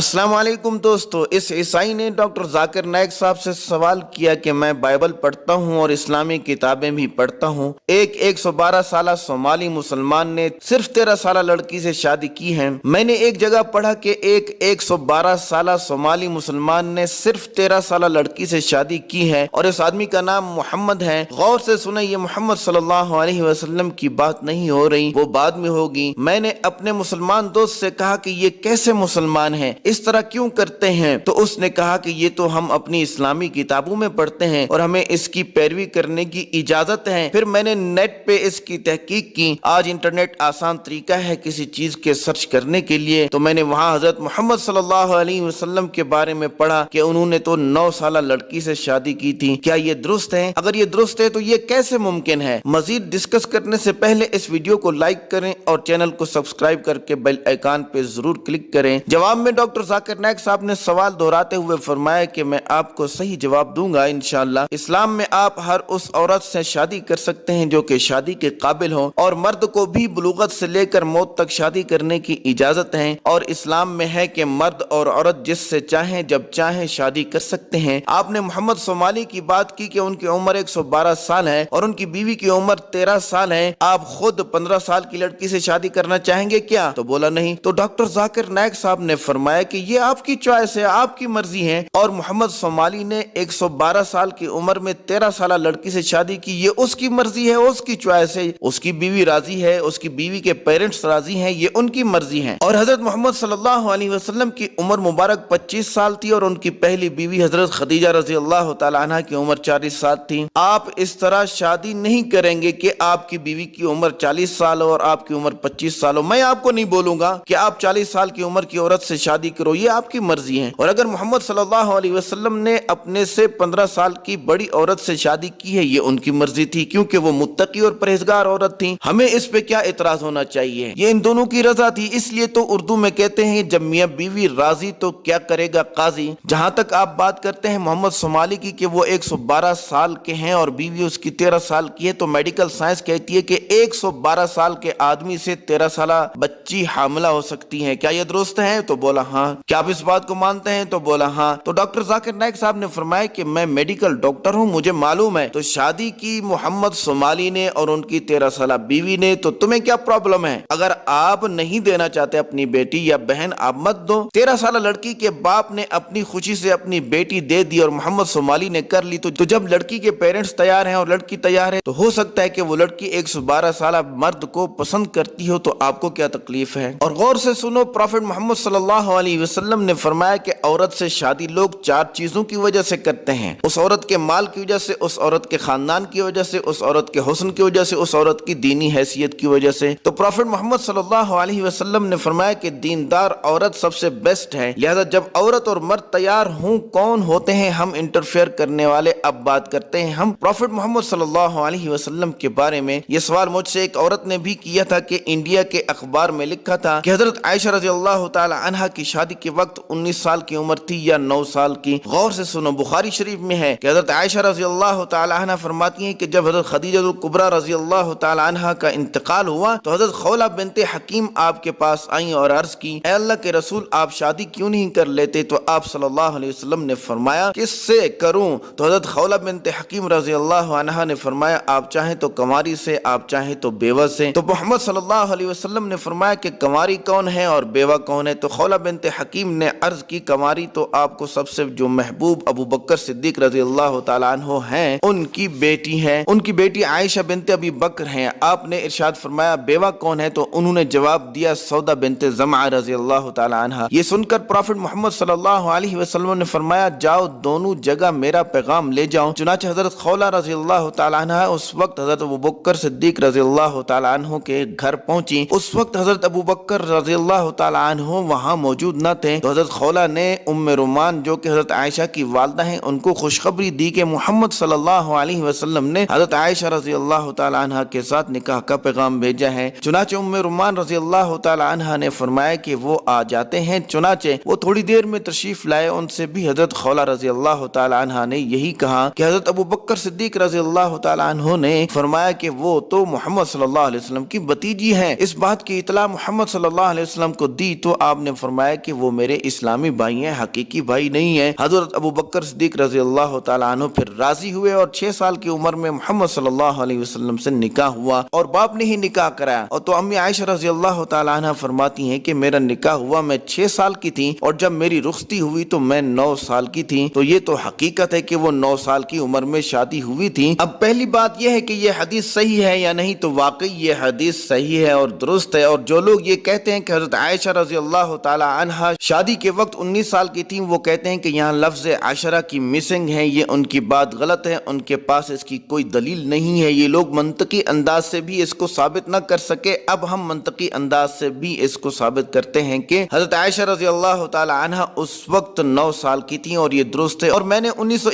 अस्सलाम वालेकुम दोस्तों इस ईसाई ने डॉक्टर जाकिर नायक साहब से सवाल किया कि मैं बाइबल पढ़ता हूं और इस्लामी किताबें भी पढ़ता हूं एक 112 साल सोमाली मुसलमान ने सिर्फ तेरह साल लड़की से शादी की है मैंने एक जगह पढ़ा कि एक 112 साल सोमाली मुसलमान ने सिर्फ तेरह साल लड़की से शादी की है और इस आदमी का नाम मोहम्मद है गौर से सुने ये मोहम्मद सल्लल्लाहु अलैहि वसल्लम की बात नहीं हो रही वो बाद में होगी मैंने अपने मुसलमान दोस्त से कहा कि ये कैसे मुसलमान है इस तरह क्यों करते हैं तो उसने कहा कि ये तो हम अपनी इस्लामी किताबों में पढ़ते हैं और हमें इसकी पैरवी करने की इजाजत है फिर मैंने नेट पे इसकी तहकीक की आज इंटरनेट आसान तरीका है किसी चीज के सर्च करने के लिए तो मैंने वहाँ हजरत मोहम्मद सल्लाम के बारे में पढ़ा कि उन्होंने तो नौ साल लड़की से शादी की थी क्या ये दुरुस्त है अगर ये दुरुस्त है तो ये कैसे मुमकिन है मजीद डिस्कस करने से पहले इस वीडियो को लाइक करें और चैनल को सब्सक्राइब करके बेल आइकान पे जरूर क्लिक करें जवाब में डॉक्टर डॉक्टर जाकिर नायक साहब ने सवाल दोहराते हुए फरमाया कि मैं आपको सही जवाब दूंगा इनशाला इस्लाम में आप हर उस औरत से शादी कर सकते हैं जो कि शादी के काबिल हो और मर्द को भी बलूगत से लेकर मौत तक शादी करने की इजाजत है और इस्लाम में है कि मर्द और औरत जिससे चाहे जब चाहे शादी कर सकते हैं आपने मोहम्मद सोमाली की बात की कि उनकी उम्र एक सौ बारह साल है और उनकी बीवी की उम्र तेरह साल है आप खुद पंद्रह साल की लड़की से शादी करना चाहेंगे क्या तो बोला नहीं तो डॉक्टर जाकिर नायक साहब ने फरमाया कि ये आपकी चॉइस है आपकी मर्जी है और मोहम्मद सोमाली ने 112 साल की उम्र में 13 साल लड़की से शादी की ये उसकी मर्जी है उसकी चॉइस है उसकी बीवी राजी है उसकी बीवी के पेरेंट्स राजी हैं ये उनकी मर्जी है और हजरत मोहम्मद सल्लल्लाहु अलैहि वसल्लम की उम्र मुबारक पच्चीस साल थी और उनकी पहली बीवी हजरत खदीजा रजी अल्लाह तला की उम्र चालीस साल थी आप इस तरह शादी नहीं करेंगे की आपकी बीवी की उम्र चालीस साल और आपकी उम्र पच्चीस साल हो मैं आपको नहीं बोलूंगा की आप चालीस साल की उम्र की औरत से शादी करो ये आपकी मर्जी है और अगर मोहम्मद सल्लल्लाहु अलैहि वसल्लम ने अपने से पंद्रह साल की बड़ी औरत से शादी की है ये उनकी मर्जी थी क्योंकि वो मुत्तकी और परहेजगार औरत थी हमें इस पे क्या इतराज होना चाहिए ये इन दोनों की रजा थी इसलिए तो उर्दू में कहते हैं जब मियाँ बीवी राजी तो क्या करेगा काजी जहाँ तक आप बात करते हैं मोहम्मद सोमाली की कि वो 112 साल के हैं और बीवी उसकी 13 साल की है तो मेडिकल साइंस कहती है कि 112 साल के आदमी से 13 साल बच्ची हामला हो सकती है क्या ये दुरुस्त है तो बोला हाँ हाँ क्या आप इस बात को मानते हैं तो बोला हाँ तो डॉक्टर जाकिर नायक साहब ने फरमाया कि मैं मेडिकल डॉक्टर हूँ मुझे मालूम है तो शादी की मोहम्मद सोमाली ने और उनकी तेरह साल बीवी ने तो तुम्हें क्या प्रॉब्लम है अगर आप नहीं देना चाहते अपनी बेटी या बहन आप मत दो तेरह साल लड़की के बाप ने अपनी खुशी से अपनी बेटी दे दी और मोहम्मद सोमाली ने कर ली तो, तो जब लड़की के पेरेंट्स तैयार है और लड़की तैयार है तो हो सकता है की वो लड़की एक सौ बारह साल मर्द को पसंद करती हो तो आपको क्या तकलीफ है और गौर से सुनो प्रॉफिट मोहम्मद सल्लल्लाहु वसल्लम ने फरमाया कि औरत से शादी लोग चार चीज़ों की वजह से करते हैं उस औरत के माल की वजह से उस औरत के खानदान की वजह से उस औरत के हुसन की वजह से उस औरत की दीनी हैसियत की वजह से तो प्रॉफिट मोहम्मद सल्लल्लाहु अलैहि वसल्लम ने फरमाया कि दीनदार औरत सबसे बेस्ट है लिहाजा जब औरत और मर्द तैयार हों कौन होते हैं हम इंटरफेयर करने वाले अब बात करते हैं हम प्रॉफिट मोहम्मद सल्लल्लाहु अलैहि वसल्लम के बारे में ये सवाल मुझसे एक औरत ने भी किया था कि इंडिया के अखबार में लिखा था कि हजरत आयशा रजी अल्लाह तला की शादी के वक्त उन्नीस साल की उम्र थी या नौ साल की गौर से सुनो बुखारी शरीफ में है कि हजरत आयशा रजी अल्लाह तह फरमाती है कि जब हजरत कुबरा रजी अल्लाह तह का इंतकाल हुआ तो हजरत खौला बनते हकीम आपके पास आई और अर्ज की अल्लाह के रसूल आप शादी क्यों नहीं कर लेते तो आप सल्लल्लाहु ने फरमाया किस से करूँ तो हजरत खौला बिनत हकीम रजी अल्लाह ने फरमाया आप चाहे तो कंवारी से आप चाहे तो बेवा से तो मोहम्मद सल्लल्लाहु ने फरमाया कि कंवारी कौन है और बेवा कौन है तो खौला बिनत हकीम ने अर्ज़ की कमारी तो आपको सबसे जो महबूब अबू बकर सिद्दीक रजी अल्लाह तु हैं उनकी बेटी हैं उनकी बेटी आयशा बिनते अबी बकर हैं आपने इरशाद फरमाया बेवा कौन है तो उन्होंने जवाब दिया सौदा बिनते जमा रजी अल्लाह तहा ये सुनकर प्रॉफिट मोहम्मद सल्लाम ने फरमाया जाओ दोनों जगह मेरा पैगाम ले जाओ चुनाच हजरत खौला रजी अल्लाह तहा उस वक्त हजरत अबू बकर सिद्दीक रजी अल्लाह तु के घर पहुंची उस वक्त हजरत अबू बकर रजी अल्लाह तु वहाँ मौजूद मुबना थे तो हजरत खौला ने उम रुमान जो कि हजरत आयशा की वालदा हैं उनको खुशखबरी दी कि मोहम्मद सल्लल्लाहु अलैहि वसल्लम ने हजरत आयशा रजी अल्लाह तहा के साथ निकाह का पैगाम भेजा है चुनाचे उम रुमान रजी अल्लाह तहा ने फरमाया कि वो आ जाते हैं चुनाचे वो थोड़ी देर में तशरीफ लाए उनसे भी हजरत खौला रजी अल्लाह तहा ने यही कहा कि हजरत अबू बकर सिद्दीक रजी अल्लाह तु ने फरमाया कि वो तो मोहम्मद सल्लाम की भतीजी है इस बात की इतला मोहम्मद सल्लाम को दी तो आपने फरमाया कि कि वो मेरे इस्लामी भाई हैं हकीकी भाई नहीं है हजरत अबू बकर सदीक रजी अल्लाह तु फिर राजी हुए और छह साल की उम्र में मोहम्मद सल्लल्लाहु अलैहि वसल्लम से निकाह हुआ और बाप ने ही निकाह कराया और तो अम्मी आयशा रजी अल्लाह तह फरमाती है की मेरा निकाह हुआ मैं छह साल की थी और जब मेरी रुख्ती हुई तो मैं नौ साल की थी तो ये तो हकीकत है की वो नौ साल की उम्र में शादी हुई थी अब पहली बात यह है की ये हदीस सही है या नहीं तो वाकई ये हदीस सही है और दुरुस्त है और जो लोग ये कहते हैं कि हजरत आयशा रजी अल्लाह तला रहा शादी के वक्त 19 साल की थी वो कहते हैं कि यहाँ लफ्ज आशरा की मिसिंग है ये उनकी बात गलत है उनके पास इसकी कोई दलील नहीं है ये लोग मनतकी अंदाज से भी इसको साबित ना कर सके अब हम मनतकी अंदाज से भी इसको साबित करते हैं कि हजरत आयशा रजी अल्लाह तह उस वक्त नौ साल की थी और ये दुरुस्त है और मैंने उन्नीस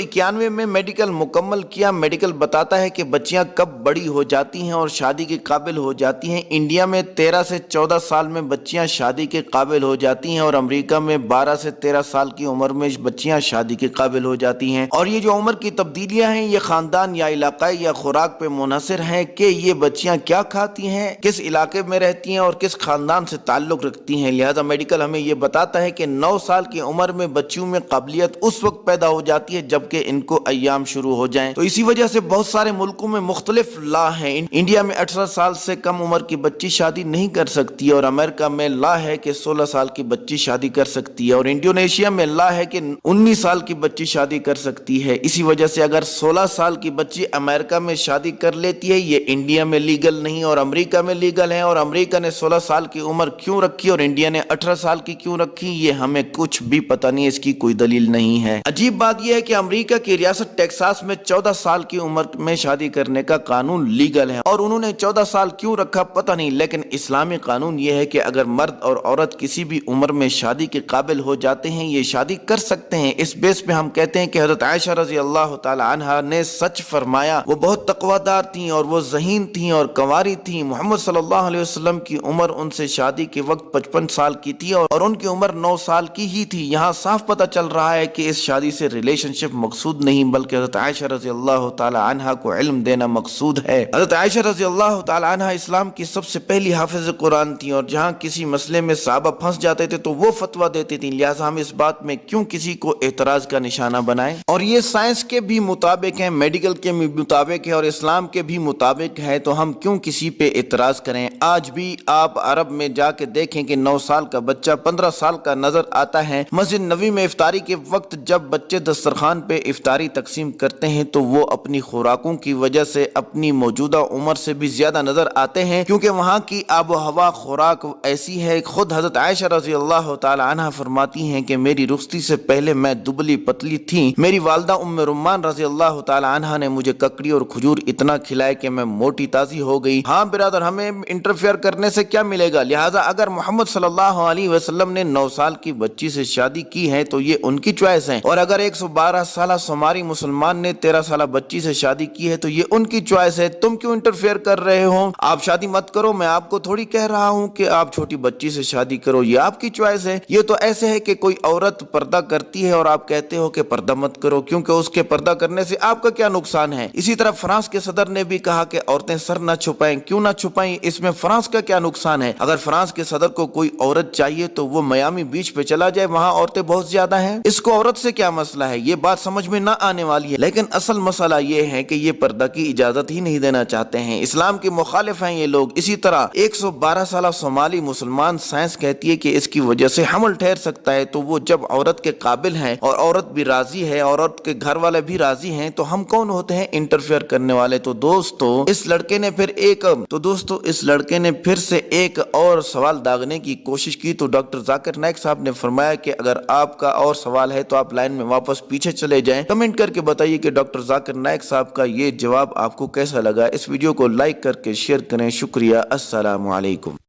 में मेडिकल मुकम्मल किया मेडिकल बताता है कि बच्चियां कब बड़ी हो जाती हैं और शादी के काबिल हो जाती हैं इंडिया में तेरह से चौदह साल में बच्चियां शादी के काबिल हो जाती हैं और अमेरिका में 12 से 13 साल की उम्र में बच्चियां शादी के काबिल हो जाती हैं और ये जो उम्र की तब्दीलियां हैं ये खानदान या इलाका या खुराक पे मुनसर है कि ये बच्चियां क्या खाती हैं किस इलाके में रहती हैं और किस खानदान से ताल्लुक रखती हैं लिहाजा मेडिकल हमें ये बताता है कि नौ साल की उम्र में बच्चियों में काबिलियत उस वक्त पैदा हो जाती है जबकि इनको अयाम शुरू हो जाए तो इसी वजह से बहुत सारे मुल्कों में मुख्तलिफ ला है इंडिया में अठारह साल से कम उम्र की बच्ची शादी नहीं कर सकती और अमेरिका में ला है कि सोलह साल की बच्ची बच्ची शादी कर सकती है और इंडोनेशिया में ला है कि 19 साल की बच्ची शादी कर सकती है इसी वजह से अगर 16 साल की बच्ची अमेरिका में शादी कर लेती है ये इंडिया में लीगल नहीं और अमेरिका में लीगल है और अमेरिका ने 16 साल की उम्र क्यों रखी और इंडिया ने 18 साल की क्यों रखी ये हमें कुछ भी पता नहीं इसकी कोई दलील नहीं है अजीब बात यह है कि अमरीका की रियासत टेक्सास में चौदह साल की उम्र में शादी करने का कानून लीगल है और उन्होंने चौदह साल क्यों रखा पता नहीं लेकिन इस्लामी कानून यह है कि अगर मर्द और औरत किसी भी उम्र में में शादी के काबिल हो जाते हैं ये शादी कर सकते हैं इस बेस पे हम कहते हैं कि हजरत आयशा रजी अल्लाह तहा ने सच फरमाया वो बहुत तकवादार थी और वो जहीन थी और कंवारी थी मोहम्मद सल्लल्लाहु अलैहि की उम्र उनसे शादी के वक्त पचपन साल की थी और उनकी उम्र नौ साल की ही थी यहाँ साफ पता चल रहा है कि इस शादी से रिलेशनशिप मकसूद नहीं बल्कि हजरत आयशा रजी अल्लाह तहा को इलम देना मकसूद है हजरत आयशा रजी अल्लाह तहा इस्लाम की सबसे पहली हाफिज कुरान थी और जहाँ किसी मसले में साहबा फंस जाते थे तो वो फतवा देती थी लिहाजा हम इस बात में क्यों किसी को एतराज़ का निशाना बनाए और ये साइंस के भी मुताबिक है मेडिकल के मुताबिक है और इस्लाम के भी मुताबिक है तो हम क्यों किसी पे एतराज़ करें आज भी आप अरब में जाके देखें कि नौ साल का बच्चा पंद्रह साल का नजर आता है मस्जिद नबी में इफ्तारी के वक्त जब बच्चे दस्तरखान पे इफ्तारी तकसीम करते हैं तो वो अपनी खुराकों की वजह से अपनी मौजूदा उम्र से भी ज्यादा नजर आते हैं क्योंकि वहाँ की आबो हवा खुराक ऐसी है खुद हजरत आयशा रजी अल्लाह अल्लाह तह फरमाती हैं कि मेरी रुख्ती से पहले मैं दुबली पतली थी मेरी वालदा उम्म रुमान रजी अल्लाह तह ने मुझे ककड़ी और खजूर इतना खिलाए कि मैं मोटी ताज़ी हो गई हाँ बिरादर हमें इंटरफेयर करने से क्या मिलेगा लिहाजा अगर मोहम्मद सल्लल्लाहु अलैहि वसल्लम ने नौ साल की बच्ची से शादी की है तो ये उनकी चॉइस है और अगर एक सौ बारह साल सोमारी मुसलमान ने तेरह साल बच्ची से शादी की है तो ये उनकी चॉइस है तुम क्यों इंटरफेयर कर रहे हो आप शादी मत करो मैं आपको थोड़ी कह रहा हूँ की आप छोटी बच्ची से शादी करो ये आपकी चॉइस जायज है ये तो ऐसे है कि कोई औरत पर्दा करती है और आप कहते हो कि पर्दा मत करो क्योंकि उसके पर्दा करने से आपका क्या नुकसान है इसी तरह फ्रांस के सदर ने भी कहा कि औरतें सर ना छुपाएं क्यों ना छुपाएं इसमें फ्रांस का क्या नुकसान है अगर फ्रांस के सदर को कोई औरत चाहिए तो वो मयामी बीच पे चला जाए वहाँ औरतें बहुत ज्यादा है इसको औरत से क्या मसला है ये बात समझ में न आने वाली है लेकिन असल मसला ये है की ये पर्दा की इजाजत ही नहीं देना चाहते है इस्लाम के मुखालिफ है ये लोग इसी तरह एक सौ बारह साल सोमाली मुसलमान साइंस कहती है की इसकी वजह जैसे हमल ठहर सकता है तो वो जब औरत के काबिल हैं और औरत भी राजी है औरत के घर वाले भी राजी हैं तो हम कौन होते हैं इंटरफेयर करने वाले तो दोस्तों इस लड़के ने फिर एक तो दोस्तों इस लड़के ने फिर से एक और सवाल दागने की कोशिश की तो डॉक्टर जाकिर नायक साहब ने फरमाया कि अगर आपका और सवाल है तो आप लाइन में वापस पीछे चले जाए कमेंट करके बताइए की डॉक्टर जाकिर नायक साहब का ये जवाब आपको कैसा लगा इस वीडियो को लाइक करके शेयर करें शुक्रिया असलामेकुम